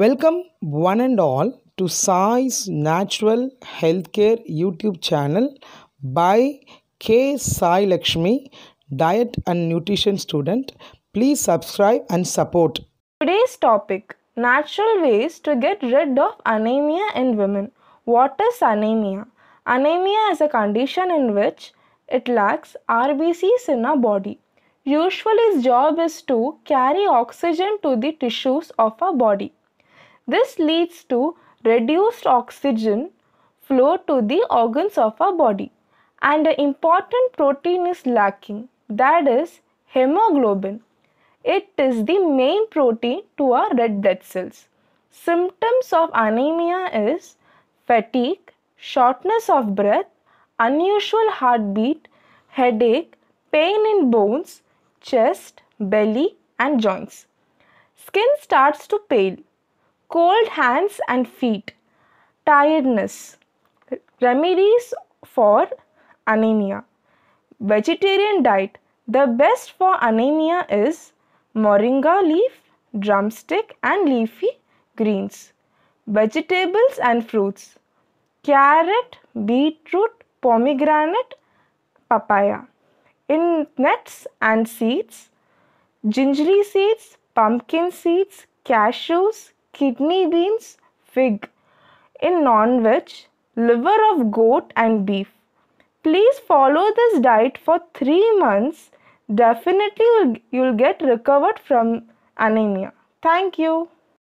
Welcome one and all to Sai's Natural Healthcare YouTube channel by K Sai Lakshmi, diet and nutrition student. Please subscribe and support. Today's topic natural ways to get rid of anemia in women. What is anemia? Anemia is a condition in which it lacks RBCs in our body. Usually, its job is to carry oxygen to the tissues of our body. This leads to reduced oxygen flow to the organs of our body and an important protein is lacking that is hemoglobin. It is the main protein to our red blood cells. Symptoms of anemia is fatigue, shortness of breath, unusual heartbeat, headache, pain in bones, chest, belly and joints. Skin starts to pale cold hands and feet, tiredness, remedies for anemia. Vegetarian diet. The best for anemia is moringa leaf, drumstick and leafy greens. Vegetables and fruits. Carrot, beetroot, pomegranate, papaya. In nuts and seeds, gingery seeds, pumpkin seeds, cashews, kidney beans, fig. In non-veg, liver of goat and beef. Please follow this diet for 3 months. Definitely you'll, get recovered from anemia. Thank you.